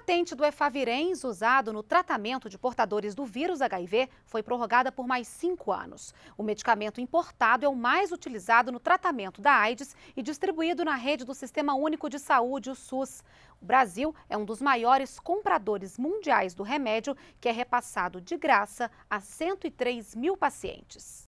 patente do Efavirenz, usado no tratamento de portadores do vírus HIV, foi prorrogada por mais cinco anos. O medicamento importado é o mais utilizado no tratamento da AIDS e distribuído na rede do Sistema Único de Saúde, o SUS. O Brasil é um dos maiores compradores mundiais do remédio, que é repassado de graça a 103 mil pacientes.